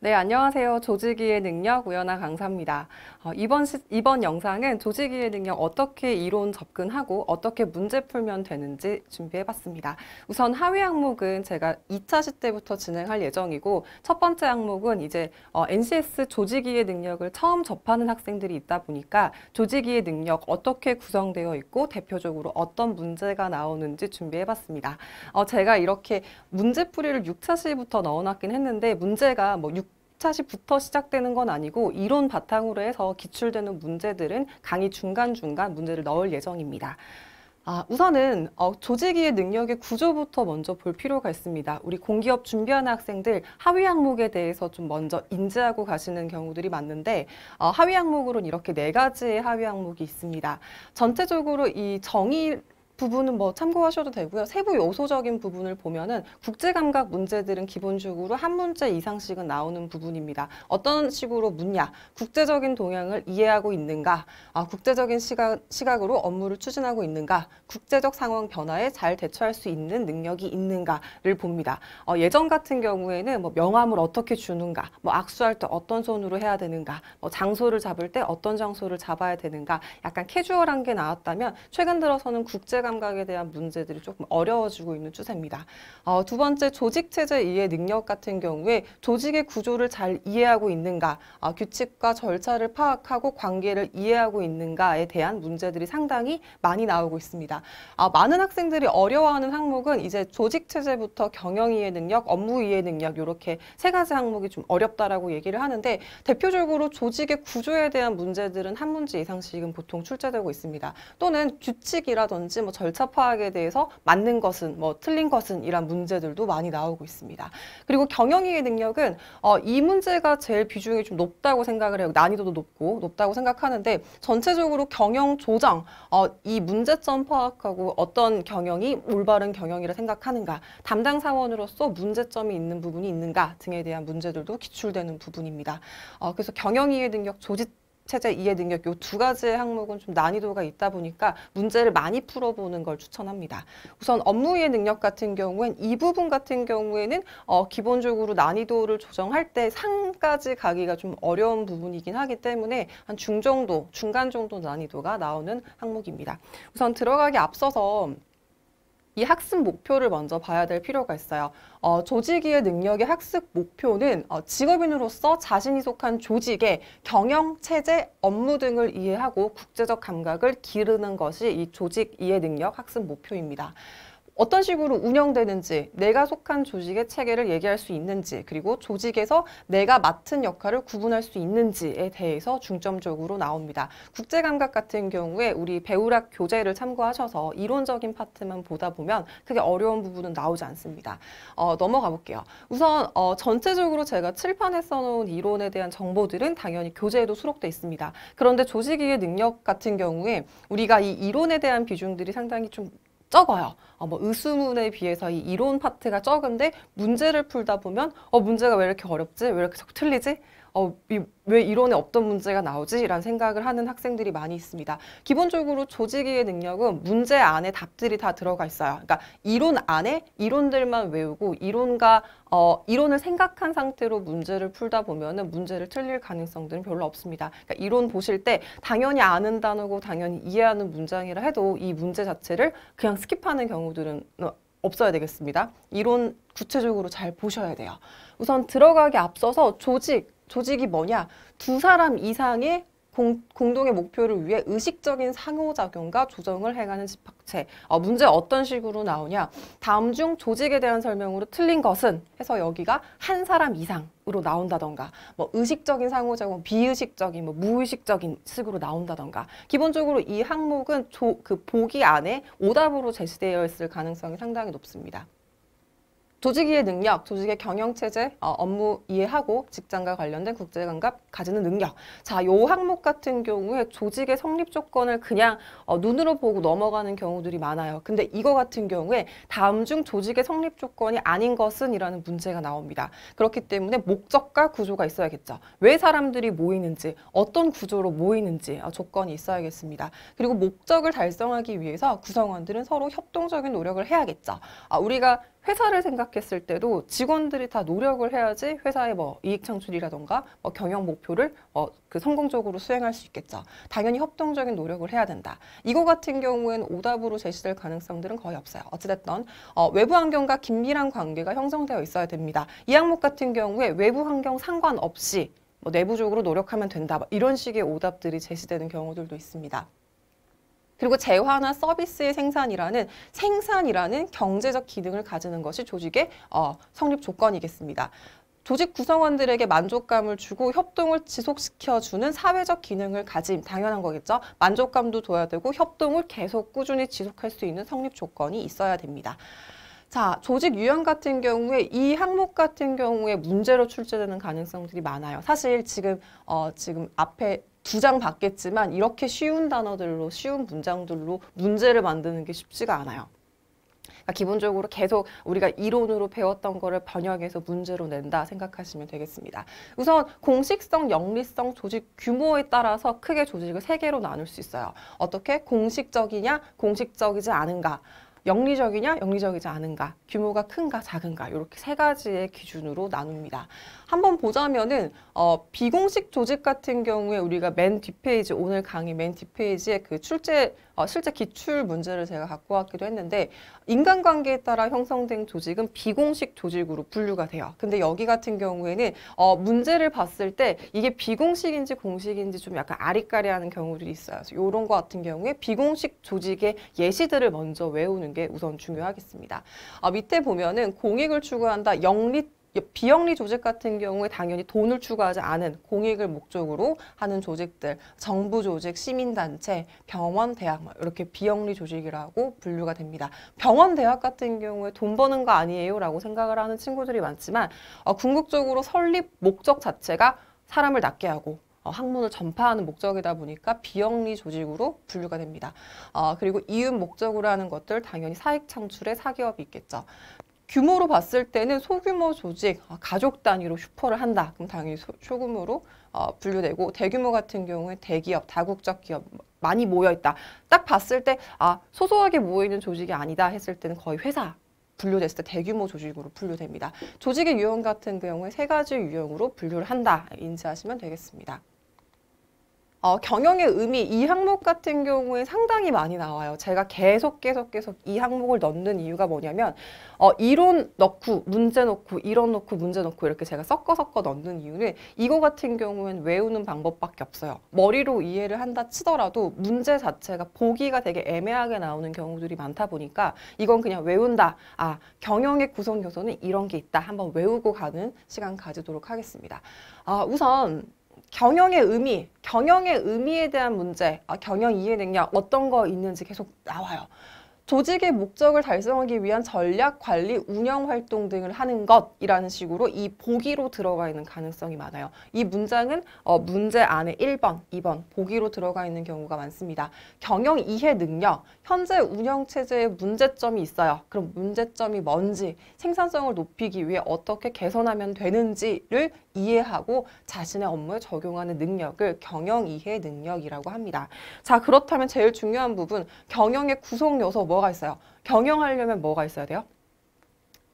네, 안녕하세요. 조직이의 능력 우연아 강사입니다. 어, 이번 시, 이번 영상은 조직이의 능력 어떻게 이론 접근하고 어떻게 문제 풀면 되는지 준비해봤습니다. 우선 하위 항목은 제가 2차 시대부터 진행할 예정이고 첫 번째 항목은 이제 어, NCS 조직이의 능력을 처음 접하는 학생들이 있다 보니까 조직이의 능력 어떻게 구성되어 있고 대표적으로 어떤 문제가 나오는지 준비해봤습니다. 어, 제가 이렇게 문제풀이를 6차 시부터 넣어놨긴 했는데 문제가 뭐6 탑차시부터 시작되는 건 아니고 이론 바탕으로 해서 기출되는 문제들은 강의 중간중간 문제를 넣을 예정입니다. 아, 우선은 어, 조직의 능력의 구조부터 먼저 볼 필요가 있습니다. 우리 공기업 준비하는 학생들 하위 항목에 대해서 좀 먼저 인지하고 가시는 경우들이 많은데 어, 하위 항목으로는 이렇게 네 가지의 하위 항목이 있습니다. 전체적으로 이 정의 부분은 뭐 참고하셔도 되고요. 세부 요소적인 부분을 보면은 국제 감각 문제들은 기본적으로 한 문제 이상씩은 나오는 부분입니다. 어떤 식으로 묻냐, 국제적인 동향을 이해하고 있는가, 아, 국제적인 시각, 시각으로 업무를 추진하고 있는가, 국제적 상황 변화에 잘 대처할 수 있는 능력이 있는가를 봅니다. 어, 예전 같은 경우에는 뭐 명함을 어떻게 주는가, 뭐 악수할 때 어떤 손으로 해야 되는가, 뭐 장소를 잡을 때 어떤 장소를 잡아야 되는가, 약간 캐주얼한 게 나왔다면 최근 들어서는 국제가 감각에 대한 문제들이 조금 어려워지고 있는 추세입니다. 어, 두 번째 조직 체제 이해 능력 같은 경우에 조직의 구조를 잘 이해하고 있는가, 어, 규칙과 절차를 파악하고 관계를 이해하고 있는가에 대한 문제들이 상당히 많이 나오고 있습니다. 아, 많은 학생들이 어려워하는 항목은 이제 조직 체제부터 경영 이해 능력, 업무 이해 능력 이렇게 세 가지 항목이 좀 어렵다라고 얘기를 하는데 대표적으로 조직의 구조에 대한 문제들은 한 문제 이상씩은 보통 출제되고 있습니다. 또는 규칙이라든지 뭐 절차 파악에 대해서 맞는 것은 뭐 틀린 것은 이란 문제들도 많이 나오고 있습니다. 그리고 경영이의 능력은 어, 이 문제가 제일 비중이 좀 높다고 생각을 해요. 난이도도 높고 높다고 생각하는데 전체적으로 경영 조정 어, 이 문제점 파악하고 어떤 경영이 올바른 경영이라 생각하는가 담당 사원으로서 문제점이 있는 부분이 있는가 등에 대한 문제들도 기출되는 부분입니다. 어, 그래서 경영이의 능력 조직 체제 이해 능력 이두 가지 항목은 좀 난이도가 있다 보니까 문제를 많이 풀어보는 걸 추천합니다. 우선 업무 이해 능력 같은 경우엔 이 부분 같은 경우에는 어, 기본적으로 난이도를 조정할 때 상까지 가기가 좀 어려운 부분이긴 하기 때문에 한 중정도, 중간 정도 난이도가 나오는 항목입니다. 우선 들어가기 앞서서 이 학습 목표를 먼저 봐야 될 필요가 있어요. 어, 조직의 능력의 학습 목표는 어, 직업인으로서 자신이 속한 조직의 경영, 체제, 업무 등을 이해하고 국제적 감각을 기르는 것이 이 조직 이해 능력 학습 목표입니다. 어떤 식으로 운영되는지 내가 속한 조직의 체계를 얘기할 수 있는지 그리고 조직에서 내가 맡은 역할을 구분할 수 있는지에 대해서 중점적으로 나옵니다. 국제감각 같은 경우에 우리 배우락 교재를 참고하셔서 이론적인 파트만 보다 보면 그게 어려운 부분은 나오지 않습니다. 어, 넘어가 볼게요. 우선 어, 전체적으로 제가 칠판에 써놓은 이론에 대한 정보들은 당연히 교재에도 수록돼 있습니다. 그런데 조직의 능력 같은 경우에 우리가 이 이론에 대한 비중들이 상당히 좀 적어요. 어, 뭐 의수문에 비해서 이 이론 파트가 적은데 문제를 풀다 보면 어 문제가 왜 이렇게 어렵지? 왜 이렇게 적 틀리지? 어, 이, 왜 이론에 없던 문제가 나오지? 라는 생각을 하는 학생들이 많이 있습니다. 기본적으로 조직의 능력은 문제 안에 답들이 다 들어가 있어요. 그러니까 이론 안에 이론들만 외우고 이론과 어, 이론을 생각한 상태로 문제를 풀다 보면은 문제를 틀릴 가능성들은 별로 없습니다. 그러니까 이론 보실 때 당연히 아는 단어고 당연히 이해하는 문장이라 해도 이 문제 자체를 그냥 스킵하는 경우들은 어, 없어야 되겠습니다. 이론 구체적으로 잘 보셔야 돼요. 우선 들어가기 앞서서 조직, 조직이 뭐냐? 두 사람 이상의 공, 공동의 목표를 위해 의식적인 상호작용과 조정을 행하는 집합체. 어, 문제 어떤 식으로 나오냐? 다음 중 조직에 대한 설명으로 틀린 것은 해서 여기가 한 사람 이상으로 나온다던가 뭐 의식적인 상호작용, 비의식적인, 뭐 무의식적인 식으로 나온다던가 기본적으로 이 항목은 조, 그 보기 안에 오답으로 제시되어 있을 가능성이 상당히 높습니다. 조직의 능력, 조직의 경영체제, 어, 업무 이해하고 직장과 관련된 국제관각 가지는 능력. 자, 요 항목 같은 경우에 조직의 성립 조건을 그냥 어, 눈으로 보고 넘어가는 경우들이 많아요. 근데 이거 같은 경우에 다음 중 조직의 성립 조건이 아닌 것은 이라는 문제가 나옵니다. 그렇기 때문에 목적과 구조가 있어야겠죠. 왜 사람들이 모이는지, 어떤 구조로 모이는지 어, 조건이 있어야겠습니다. 그리고 목적을 달성하기 위해서 구성원들은 서로 협동적인 노력을 해야겠죠. 아, 우리가 회사를 생각했을 때도 직원들이 다 노력을 해야지 회사의 뭐 이익 창출이라던가 뭐 경영 목표를 어, 그 성공적으로 수행할 수 있겠죠. 당연히 협동적인 노력을 해야 된다. 이거 같은 경우에는 오답으로 제시될 가능성들은 거의 없어요. 어찌됐든 어, 외부 환경과 긴밀한 관계가 형성되어 있어야 됩니다. 이 항목 같은 경우에 외부 환경 상관없이 뭐 내부적으로 노력하면 된다. 뭐 이런 식의 오답들이 제시되는 경우들도 있습니다. 그리고 재화나 서비스의 생산이라는 생산이라는 경제적 기능을 가지는 것이 조직의 어, 성립 조건이겠습니다. 조직 구성원들에게 만족감을 주고 협동을 지속시켜주는 사회적 기능을 가짐 당연한 거겠죠. 만족감도 둬야 되고 협동을 계속 꾸준히 지속할 수 있는 성립 조건이 있어야 됩니다. 자, 조직 유형 같은 경우에 이 항목 같은 경우에 문제로 출제되는 가능성들이 많아요. 사실 지금 어 지금 앞에 두장 받겠지만 이렇게 쉬운 단어들로 쉬운 문장들로 문제를 만드는 게 쉽지가 않아요. 그러니까 기본적으로 계속 우리가 이론으로 배웠던 거를 번역해서 문제로 낸다 생각하시면 되겠습니다. 우선 공식성, 영리성, 조직 규모에 따라서 크게 조직을 세 개로 나눌 수 있어요. 어떻게 공식적이냐, 공식적이지 않은가. 영리적이냐 영리적이지 않은가 규모가 큰가 작은가 이렇게 세 가지의 기준으로 나눕니다 한번 보자면은 어, 비공식 조직 같은 경우에 우리가 맨 뒷페이지 오늘 강의 맨 뒷페이지에 그 출제 어, 실제 기출 문제를 제가 갖고 왔기도 했는데 인간관계에 따라 형성된 조직은 비공식 조직으로 분류가 돼요. 근데 여기 같은 경우에는 어, 문제를 봤을 때 이게 비공식인지 공식인지 좀 약간 아리까리하는 경우들이 있어요. 그래서 이런 거 같은 경우에 비공식 조직의 예시들을 먼저 외우는 게 우선 중요하겠습니다. 어, 밑에 보면은 공익을 추구한다 영리 비영리 조직 같은 경우에 당연히 돈을 추구하지 않은 공익을 목적으로 하는 조직들, 정부 조직, 시민단체, 병원, 대학 이렇게 비영리 조직이라고 분류가 됩니다. 병원, 대학 같은 경우에 돈 버는 거 아니에요 라고 생각을 하는 친구들이 많지만 어, 궁극적으로 설립 목적 자체가 사람을 낫게 하고 어, 학문을 전파하는 목적이다 보니까 비영리 조직으로 분류가 됩니다. 어, 그리고 이윤 목적으로 하는 것들 당연히 사익 창출의 사기업이 있겠죠. 규모로 봤을 때는 소규모 조직, 아, 가족 단위로 슈퍼를 한다. 그럼 당연히 소, 소규모로 어, 분류되고 대규모 같은 경우에 대기업, 다국적 기업 많이 모여있다. 딱 봤을 때 아, 소소하게 모여있는 조직이 아니다 했을 때는 거의 회사 분류됐을 때 대규모 조직으로 분류됩니다. 조직의 유형 같은 경우에 세 가지 유형으로 분류를 한다. 인지하시면 되겠습니다. 어, 경영의 의미 이 항목 같은 경우에 상당히 많이 나와요. 제가 계속 계속 계속 이 항목을 넣는 이유가 뭐냐면 어, 이론 넣고 문제 넣고 이론 넣고 문제 넣고 이렇게 제가 섞어 섞어 넣는 이유는 이거 같은 경우엔 외우는 방법밖에 없어요. 머리로 이해를 한다 치더라도 문제 자체가 보기가 되게 애매하게 나오는 경우들이 많다 보니까 이건 그냥 외운다. 아 경영의 구성 요소는 이런 게 있다. 한번 외우고 가는 시간 가지도록 하겠습니다. 아 우선 경영의 의미, 경영의 의미에 대한 문제, 아, 경영 이해 능력 어떤 거 있는지 계속 나와요. 조직의 목적을 달성하기 위한 전략, 관리, 운영 활동 등을 하는 것이라는 식으로 이 보기로 들어가 있는 가능성이 많아요. 이 문장은 어, 문제 안에 1번, 2번 보기로 들어가 있는 경우가 많습니다. 경영 이해 능력, 현재 운영 체제에 문제점이 있어요. 그럼 문제점이 뭔지, 생산성을 높이기 위해 어떻게 개선하면 되는지를 이해하고 자신의 업무에 적용하는 능력을 경영 이해 능력이라고 합니다. 자, 그렇다면 제일 중요한 부분, 경영의 구성 요소 뭐 뭐가 있어요? 경영하려면 뭐가 있어야 돼요?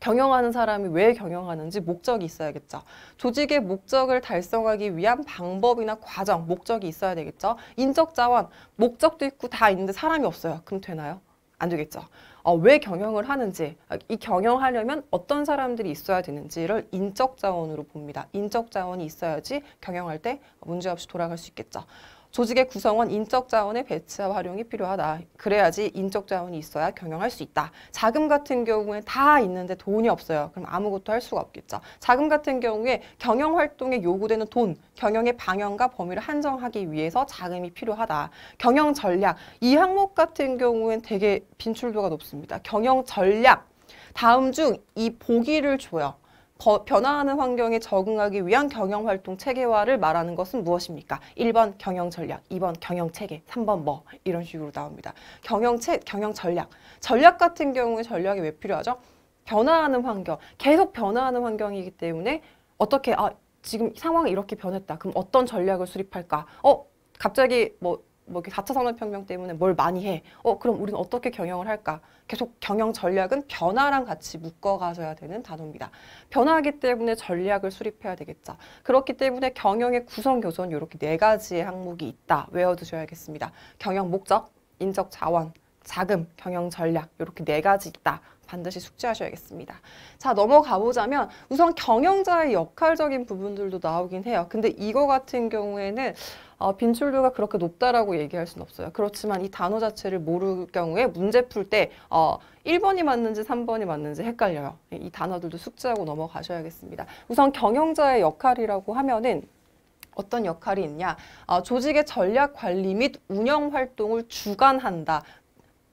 경영하는 사람이 왜 경영하는지 목적이 있어야겠죠. 조직의 목적을 달성하기 위한 방법이나 과정, 목적이 있어야 되겠죠. 인적 자원, 목적도 있고 다 있는데 사람이 없어요. 그럼 되나요? 안 되겠죠. 어, 왜 경영을 하는지, 이 경영하려면 어떤 사람들이 있어야 되는지를 인적 자원으로 봅니다. 인적 자원이 있어야지 경영할 때 문제없이 돌아갈 수 있겠죠. 조직의 구성원 인적 자원의 배치와 활용이 필요하다. 그래야지 인적 자원이 있어야 경영할 수 있다. 자금 같은 경우엔 다 있는데 돈이 없어요. 그럼 아무것도 할 수가 없겠죠. 자금 같은 경우에 경영 활동에 요구되는 돈, 경영의 방향과 범위를 한정하기 위해서 자금이 필요하다. 경영 전략, 이 항목 같은 경우엔 되게 빈출도가 높습니다. 경영 전략, 다음 중 이 보기를 줘요. 거, 변화하는 환경에 적응하기 위한 경영활동 체계화를 말하는 것은 무엇입니까? 1번 경영전략, 2번 경영체계, 3번 뭐 이런 식으로 나옵니다. 경영체, 경영전략, 전략 같은 경우에 전략이 왜 필요하죠? 변화하는 환경, 계속 변화하는 환경이기 때문에 어떻게 아 지금 상황이 이렇게 변했다. 그럼 어떤 전략을 수립할까? 어 갑자기 뭐뭐 이렇게 4차 산업혁명 때문에 뭘 많이 해. 어, 그럼 우리는 어떻게 경영을 할까? 계속 경영 전략은 변화랑 같이 묶어가져야 되는 단어입니다. 변화하기 때문에 전략을 수립해야 되겠죠. 그렇기 때문에 경영의 구성 교선 이렇게 네 가지의 항목이 있다. 외워두셔야겠습니다. 경영 목적, 인적 자원, 자금, 경영 전략 이렇게 네 가지 있다. 반드시 숙지하셔야겠습니다. 자 넘어가 보자면 우선 경영자의 역할적인 부분들도 나오긴 해요. 근데 이거 같은 경우에는 어, 빈출도가 그렇게 높다라고 얘기할 수는 없어요. 그렇지만 이 단어 자체를 모를 경우에 문제 풀 때 어, 1번이 맞는지 3번이 맞는지 헷갈려요. 이 단어들도 숙지하고 넘어가셔야겠습니다. 우선 경영자의 역할이라고 하면은 어떤 역할이 있냐 어, 조직의 전략 관리 및 운영 활동을 주관한다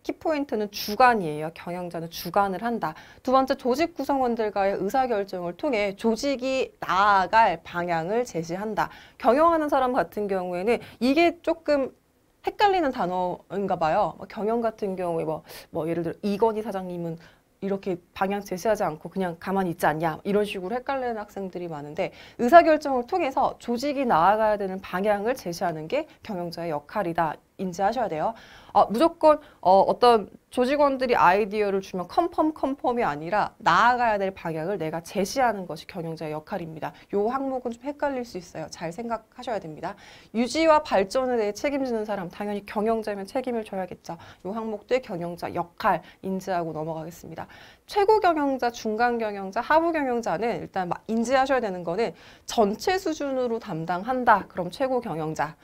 키포인트는 주관이에요. 경영자는 주관을 한다. 두 번째 조직 구성원들과의 의사결정을 통해 조직이 나아갈 방향을 제시한다. 경영하는 사람 같은 경우에는 이게 조금 헷갈리는 단어인가 봐요. 뭐 경영 같은 경우에 뭐, 뭐 예를 들어 이건희 사장님은 이렇게 방향 제시하지 않고 그냥 가만히 있지 않냐 이런 식으로 헷갈리는 학생들이 많은데 의사결정을 통해서 조직이 나아가야 되는 방향을 제시하는 게 경영자의 역할이다 인지하셔야 돼요. 아, 무조건 어, 어떤 조직원들이 아이디어를 주면 컨펌 컨펌이 아니라 나아가야 될 방향을 내가 제시하는 것이 경영자의 역할입니다. 요 항목은 좀 헷갈릴 수 있어요. 잘 생각하셔야 됩니다. 유지와 발전에 대해 책임지는 사람 당연히 경영자면 책임을 져야겠죠. 요항목도 경영자 역할 인지하고 넘어가겠습니다. 최고 경영자, 중간 경영자, 하부 경영자는 일단 인지하셔야 되는 거는 전체 수준으로 담당한다. 그럼 최고 경영자.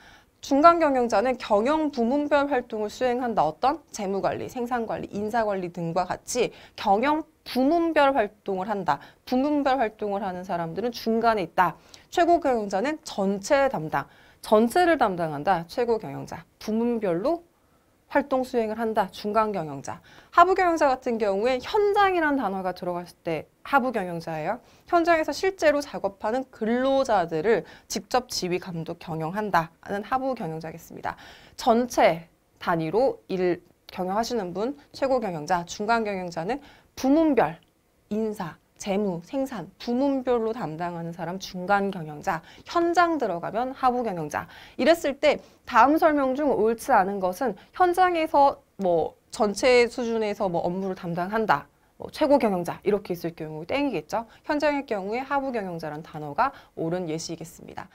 중간 경영자는 경영 부문별 활동을 수행한다 어떤 재무관리, 생산관리, 인사관리 등과 같이 경영 부문별 활동을 한다. 부문별 활동을 하는 사람들은 중간에 있다. 최고 경영자는 전체 담당, 전체를 담당한다. 최고 경영자, 부문별로 활동 수행을 한다. 중간 경영자. 하부 경영자 같은 경우에 현장이란 단어가 들어갔을 때 하부 경영자예요. 현장에서 실제로 작업하는 근로자들을 직접 지휘, 감독, 경영한다. 하는 하부 경영자겠습니다. 전체 단위로 일 경영하시는 분, 최고 경영자, 중간 경영자는 부문별 인사, 재무, 생산, 부문별로 담당하는 사람 중간 경영자, 현장 들어가면 하부 경영자. 이랬을 때 다음 설명 중 옳지 않은 것은 현장에서 뭐 전체 수준에서 뭐 업무를 담당한다. 뭐 최고 경영자 이렇게 있을 경우 땡이겠죠. 현장의 경우에 하부 경영자란 단어가 옳은 예시이겠습니다.